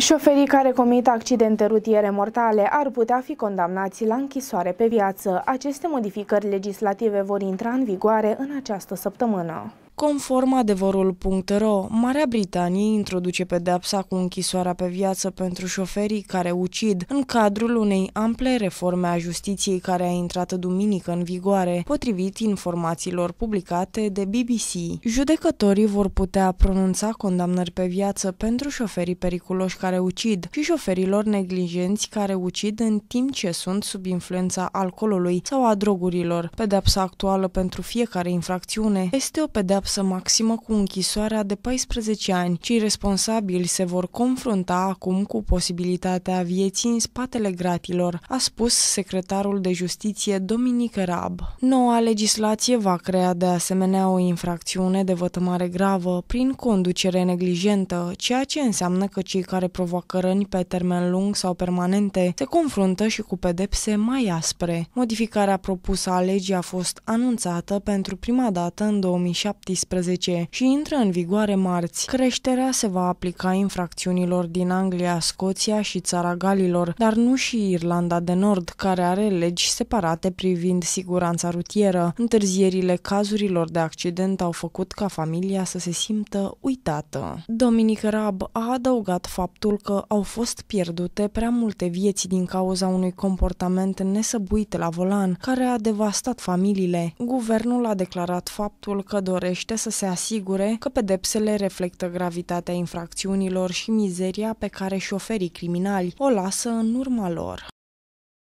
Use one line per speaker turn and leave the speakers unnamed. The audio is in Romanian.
Șoferii care comit accidente rutiere mortale ar putea fi condamnați la închisoare pe viață. Aceste modificări legislative vor intra în vigoare în această săptămână. Conform adevărul.ro, Marea Britanie introduce pedepsa cu închisoarea pe viață pentru șoferii care ucid în cadrul unei ample reforme a justiției care a intrat duminică în vigoare, potrivit informațiilor publicate de BBC. Judecătorii vor putea pronunța condamnări pe viață pentru șoferii periculoși care ucid și șoferilor neglijenți care ucid în timp ce sunt sub influența alcoolului sau a drogurilor. Pedepsa actuală pentru fiecare infracțiune este o pedepsă pedeapsă maximă cu închisoarea de 14 ani. Cei responsabili se vor confrunta acum cu posibilitatea vieții în spatele gratilor, a spus secretarul de justiție Dominic Rab. Noua legislație va crea de asemenea o infracțiune de vătămare gravă prin conducere neglijentă, ceea ce înseamnă că cei care provoacă răni pe termen lung sau permanente se confruntă și cu pedepse mai aspre. Modificarea propusă a legii a fost anunțată pentru prima dată în 2017 2013 și intră în vigoare marți. Creșterea se va aplica infracțiunilor din Anglia, Scoția și Țara Galilor, dar nu și Irlanda de Nord, care are legi separate privind siguranța rutieră. Întârzierile cazurilor de accident au făcut ca familia să se simtă uitată. Dominic Rab a adăugat faptul că au fost pierdute prea multe vieți din cauza unui comportament nesăbuit la volan, care a devastat familiile. Guvernul a declarat faptul că dorește dorește să se asigure că pedepsele reflectă gravitatea infracțiunilor și mizeria pe care și criminali o lasă în urma lor.